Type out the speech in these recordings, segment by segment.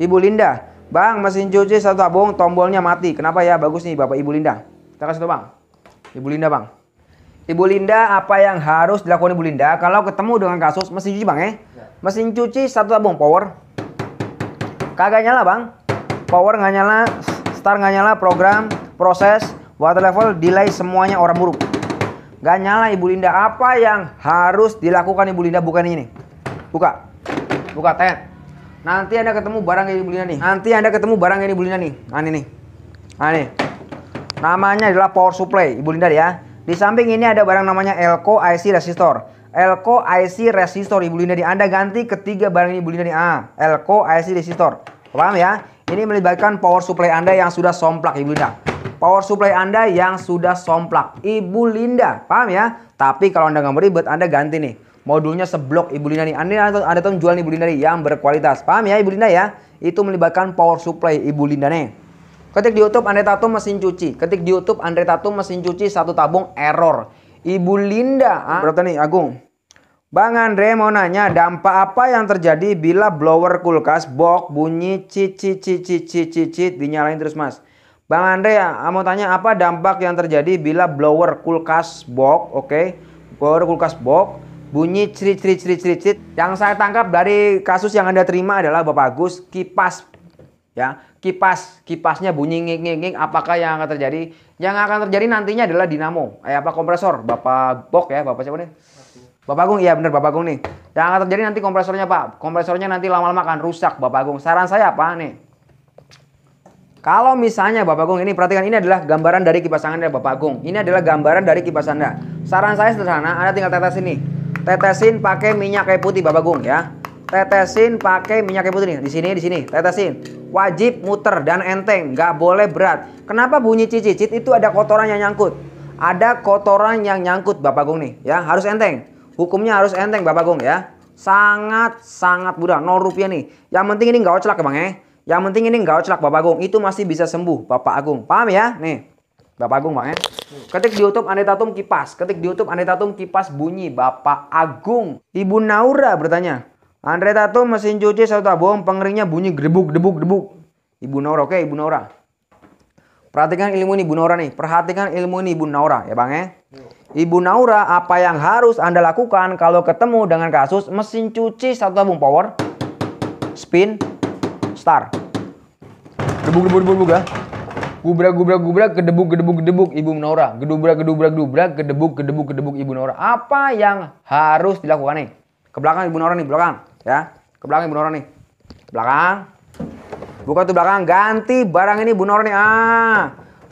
Ibu Linda, Bang, mesin cuci satu tabung, tombolnya mati. Kenapa ya? Bagus nih Bapak Ibu Linda. Kita kasih tahu Bang. Ibu Linda, Bang. Ibu Linda, apa yang harus dilakukan Ibu Linda kalau ketemu dengan kasus mesin cuci, Bang, eh? ya? Mesin cuci satu tabung power. Kagak nyala, Bang. Power nggak nyala, start nggak nyala, program, proses, water level, delay, semuanya orang buruk. Gak nyala Ibu Linda. Apa yang harus dilakukan Ibu Linda? Bukan ini. Buka. Buka tent. Nanti Anda ketemu barang yang dibelinya nih. Nanti Anda ketemu barang yang dibelinya nih. Nah, ini nih. Nah, ini. Namanya adalah power supply, Ibu Linda ya. Di samping ini ada barang namanya Elko IC resistor. Elko IC resistor Ibu Linda di Anda ganti ketiga barang ini Ibu Linda nih. Ah, Elko IC resistor. Paham ya? Ini melibatkan power supply Anda yang sudah somplak Ibu Linda power supply Anda yang sudah somplak. Ibu Linda, paham ya? Tapi kalau Anda nggak mau ribet, Anda ganti nih. Modulnya seblok Ibu Linda nih. Anda ada, ada tahun jual Ibu Linda nih yang berkualitas. Paham ya Ibu Linda ya? Itu melibatkan power supply Ibu Linda nih. Ketik di YouTube Andre Tatum mesin cuci. Ketik di YouTube Andre Tatum mesin cuci satu tabung error. Ibu Linda, ah? berapa nih Agung? Bang Andre mau nanya dampak apa yang terjadi bila blower kulkas bok bunyi cicit cicit cicit cicit dinyalain terus Mas? Bang Andre ya, mau tanya apa dampak yang terjadi bila blower kulkas bok. oke? Okay? Blower kulkas bok. Bunyi cerit cerit cerit cerit cerit. Yang saya tangkap dari kasus yang Anda terima adalah Bapak Agus kipas ya, kipas, kipasnya bunyi nging nging nging apakah yang akan terjadi? Yang akan terjadi nantinya adalah dinamo, eh apa kompresor, Bapak Bok ya, Bapak siapa nih? Bapak Agung, iya bener Bapak Agung nih. Yang akan terjadi nanti kompresornya Pak, kompresornya nanti lama-lama akan rusak Bapak Agung. Saran saya apa nih? Kalau misalnya Bapak Agung ini perhatikan ini adalah gambaran dari kipas Anda Bapak Agung. Ini adalah gambaran dari kipas Anda. Saran saya sederhana, Anda tinggal tetes ini tetesin pakai minyak kayu putih Bapak Gung ya tetesin pakai minyak kayu putih nih di sini di sini tetesin wajib muter dan enteng nggak boleh berat kenapa bunyi cicit cicit itu ada kotoran yang nyangkut ada kotoran yang nyangkut Bapak Gung nih ya harus enteng hukumnya harus enteng Bapak Gung ya sangat sangat mudah nol rupiah nih yang penting ini nggak ocelak ya Bang ya yang penting ini nggak ocelak Bapak Agung itu masih bisa sembuh Bapak Agung paham ya nih Bapak Agung Bang ya Ketik di YouTube Anetatum kipas. Ketik di YouTube Anetatum kipas bunyi. Bapak Agung. Ibu Naura bertanya. Andre Tatum mesin cuci satu tabung pengeringnya bunyi gerbuk debuk debuk. Ibu Naura, oke Ibu Naura. Perhatikan ilmu ini Ibu Naura nih. Perhatikan ilmu ini Ibu Naura ya Bang ya. Ibu Naura, apa yang harus Anda lakukan kalau ketemu dengan kasus mesin cuci satu tabung power spin start. Debuk debuk debuk debuk ya. Gubrak gubrak gubrak kedebuk kedebuk kedebuk Ibu Nora. Gedubrak gedubrak gedubrak kedebuk kedebuk kedebuk Ibu Nora. Apa yang harus dilakukan nih? Ke belakang Ibu Nora nih, belakang ya. Ke belakang Ibu Nora nih. Ke belakang. Buka tuh belakang, ganti barang ini Ibu Nora nih. Ah.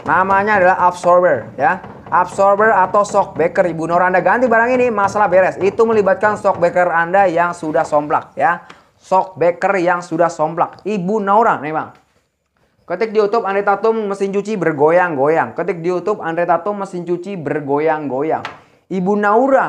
Namanya adalah absorber ya. Absorber atau shock breaker Ibu Nora Anda ganti barang ini masalah beres. Itu melibatkan shock breaker Anda yang sudah somplak ya. Shock breaker yang sudah somplak. Ibu Nora nih Bang. Ketik di YouTube Andre Tatum mesin cuci bergoyang-goyang. Ketik di YouTube Andre Tatum mesin cuci bergoyang-goyang. Ibu Naura